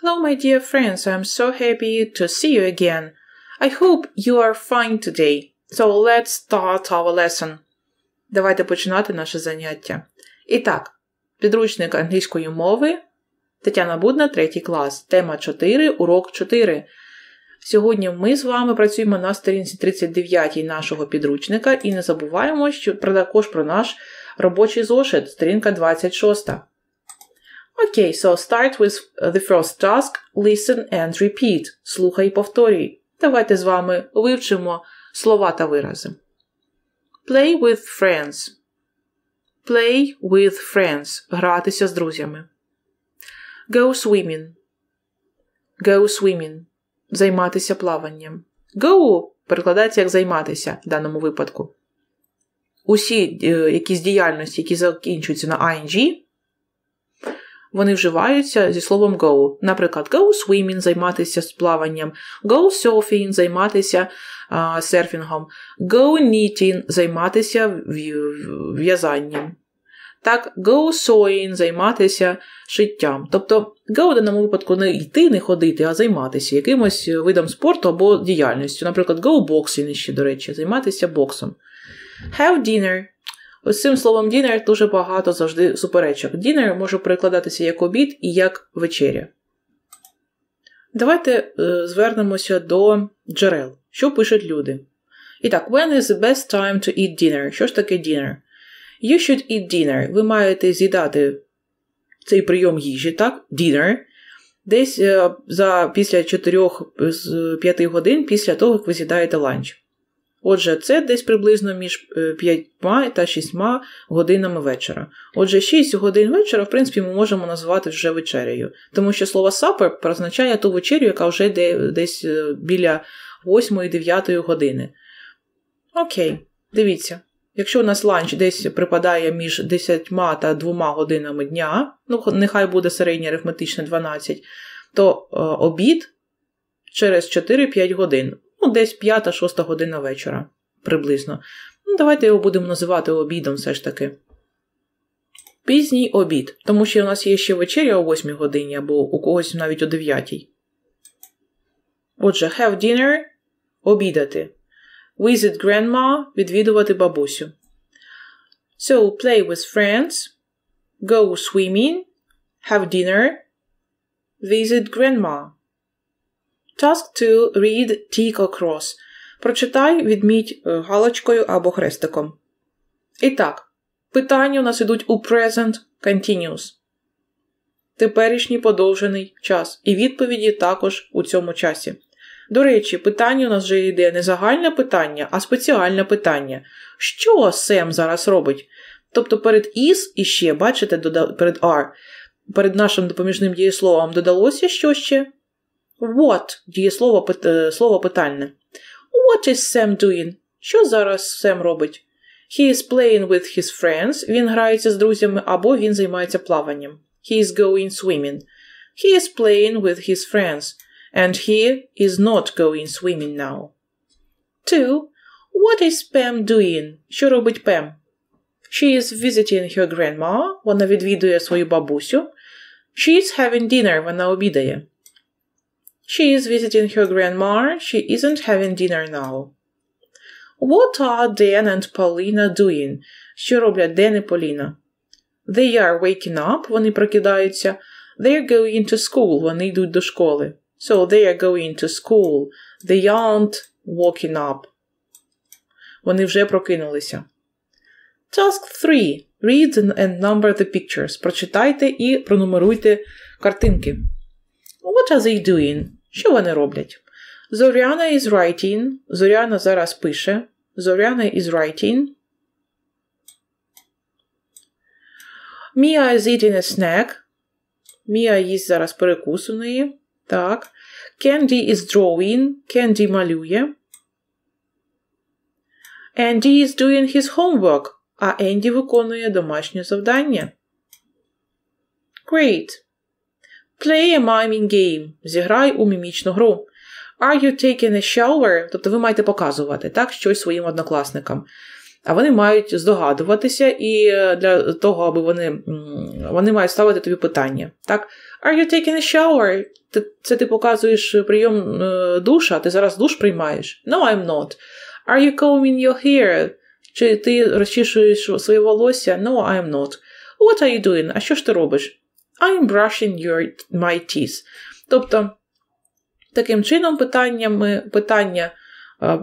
Hello, my dear friends. I'm so happy to see you again. I hope you are fine today. So let's start our lesson. Давайте починати наше заняття. І так, підручник англійської мови Тетяна Будна, 3 клас, тема 4, урок 4. Сьогодні ми з вами працюємо на сторінці 39 нашого підручника і не забуваємо, що також про наш робочий зошит, сторінка 26. Окей, so start with uh, the first task, listen and repeat. Слухай і повторюй. Давайте з вами вивчимо слова та вирази. Play with friends. Play with friends. Гратися з друзями. Go swimming. Go swimming. Займатися плаванням. Go перекладається як займатися в даному випадку. Усі е, якісь діяльності, які закінчуються на ING, вони вживаються зі словом go. Наприклад, go swimming займатися сплаванням, go surfing займатися а, серфінгом, go knitting займатися в'язанням. Так, go sewing займатися шиттям. Тобто go в даному випадку не йти, не ходити, а займатися якимось видом спорту або діяльністю. Наприклад, go boxing ще, до речі, займатися боксом. Have dinner Ось цим словом «дінер» дуже багато завжди суперечок. «Дінер» може перекладатися як обід і як вечеря. Давайте е, звернемося до джерел. Що пишуть люди? І так, when is the best time to eat dinner? Що ж таке dinner? You should eat dinner. Ви маєте з'їдати цей прийом їжі, так? Dinner. Десь е, за після 4-5 годин після того, як ви з'їдаєте ланч. Отже, це десь приблизно між 5 е, та 6 годинами вечора. Отже, 6 годин вечора, в принципі, ми можемо назвати вже вечерею, тому що слово сапер призначає ту вечерю, яка вже десь е, біля 8-9 години. Окей, дивіться. Якщо у нас ланч десь припадає між 10 та 2 годинами дня, ну нехай буде середнє арифметичне 12, то е, обід через 4-5 годин. Ну, десь 5-6 година вечора приблизно. Ну, Давайте його будемо називати обідом все ж таки. Пізній обід, тому що у нас є ще вечеря о 8 годині або у когось навіть о 9. Отже, have dinner обідати. Visit grandma відвідувати бабусю. So, play with friends. Go swimming. Have dinner. Visit grandma. Task 2. Read, tick or cross. Прочитай, відміть е, галочкою або хрестиком. І так, питання у нас ідуть у present continuous. Теперішній подовжений час. І відповіді також у цьому часі. До речі, питання у нас вже йде не загальне питання, а спеціальне питання. Що Сем зараз робить? Тобто перед is і ще, бачите, перед are, перед нашим допоміжним дієсловом додалося що ще? What дієслово слово питальне. Э, what is Sam doing? Що зараз Сем робить? He is playing with his friends. Він грається з друзями або він займається плаванням. He is going swimming. He is playing with his friends. And he is not going swimming now. 2. What is Pam doing? Що робить Пем? She is visiting her grandma. Вона відвідує свою бабусю. She is having dinner. Вона обідає. She is visiting her grandma. She isn't having dinner now. What are Dan and Paulina doing? Що роблять Ден і Поліна? They are waking up, вони прокидаються. They are going to school, вони йдуть до школи. So they are going to school. They aren't waking up. Вони вже прокинулися. Task 3. Read and number the pictures. Прочитайте і пронумеруйте картинки. What are they doing? Що вони роблять? Зоряна is writing. Зоряна зараз пише. Зоряна is writing. Mia is eating a snack. Mia їсть зараз перекус Так. Candy is drawing. Candy малює. Andy is doing his homework. А Енді виконує домашнє завдання. Great. Play a miming game. Зіграй у мімічну гру. Are you taking a shower? Тобто ви маєте показувати так, щось своїм однокласникам. А вони мають здогадуватися, і е, для того, аби вони вони мають ставити тобі питання. Так? Are you taking a shower? Це ти показуєш прийом е, душа, ти зараз душ приймаєш? No, I'm not. Are you combing your hair? Чи ти розчішуєш своє волосся? No, I'm not. What are you doing? А що ж ти робиш? I'm brushing your, my teeth. Тобто, таким чином, питаннями, питання, е,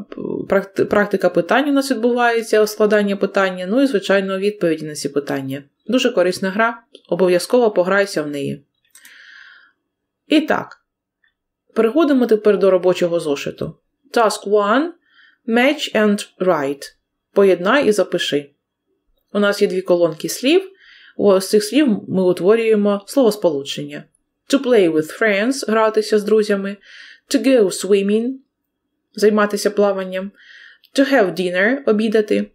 практика питань у нас відбувається, складання питання, ну і, звичайно, відповіді на ці питання. Дуже корисна гра, обов'язково пограйся в неї. І так, переходимо тепер до робочого зошиту. Task 1. Match and write. Поєднай і запиши. У нас є дві колонки слів з цих слів ми утворюємо словосполучення. To play with friends гратися з друзями, to go swimming займатися плаванням, to have dinner обідати,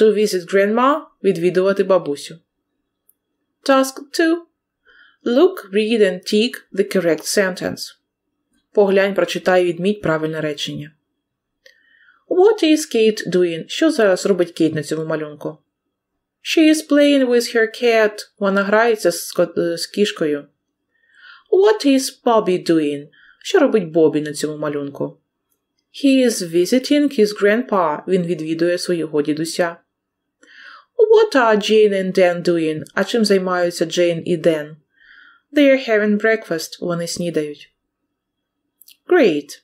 to visit grandma відвідувати бабусю. Task 2. Look, read and tick the correct sentence. Поглянь, прочитай і відміть правильне речення. What is Kate doing? Що зараз робить Кейт на цьому малюнку? She is playing with her cat. Вона грається з, з кішкою. What is Bobby doing? Що робить Бобі на цьому малюнку? He is visiting his grandpa. Він відвідує свого дідуся. What are Jane and Dan doing? А чим займаються Джейн і Ден? They are having breakfast. Вони снідають. Great.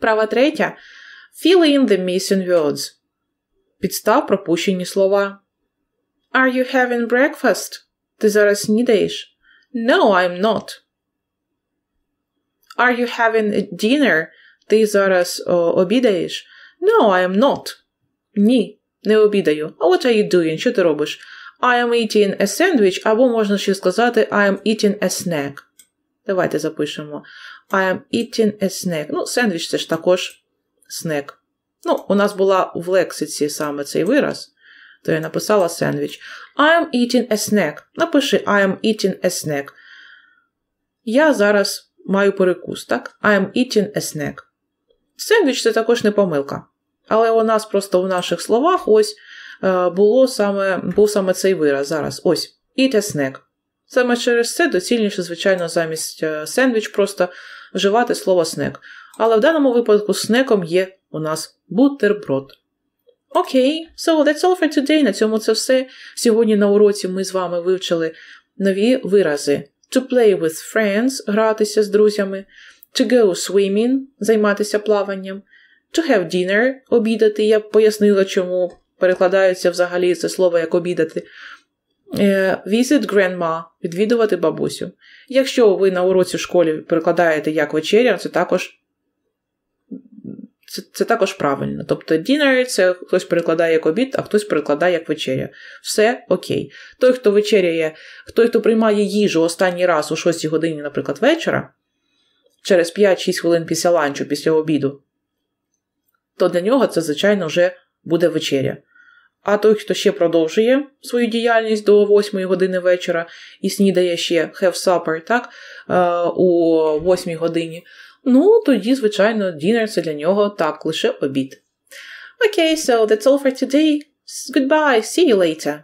Права третя. Fill in the missing words підстав пропущені слова. Are you having breakfast? Ти зараз снідаєш? No, I'm not. Are you having dinner? Ти зараз о, обідаєш? No, I am not. Ні, не обідаю. А what are you doing? Що ти робиш? I am eating a sandwich, або можна ще сказати I am eating a snack. Давайте запишемо. I am eating a snack. Ну, сендвіч це ж також снек. Ну, у нас була в лексиці саме цей вираз, то я написала сендвіч. I am eating a snack. Напиши I am eating a snack. Я зараз маю перекус, так? I am eating a snack. Сендвіч це також не помилка. Але у нас просто в наших словах ось е, було саме, був саме цей вираз зараз. Ось eat a snack. Саме через це доцільніше, звичайно, замість е, сендвіч просто вживати слово снек. Але в даному випадку снеком є у нас бутерброд. Окей, okay, so that's all for today. На цьому це все. Сьогодні на уроці ми з вами вивчили нові вирази: to play with friends гратися з друзями, to go swimming займатися плаванням, to have dinner обідати. Я пояснила, чому перекладається взагалі це слово як обідати. Е, visit grandma відвідувати бабусю. Якщо ви на уроці в школі перекладаєте як вечеря, це також це це також правильно. Тобто, dinner – це хтось перекладає як обід, а хтось перекладає як вечеря. Все окей. Той, хто вечеряє, той, хто приймає їжу останній раз о 6 годині, наприклад, вечора, через 5-6 хвилин після ланчу, після обіду, то для нього це, звичайно, вже буде вечеря. А той, хто ще продовжує свою діяльність до 8 години вечора і снідає ще have supper, так, е, о 8 годині. Ну, тоді, звичайно, dinner – це для нього так лише обід. Okay, so that's all for today. Goodbye, see you later.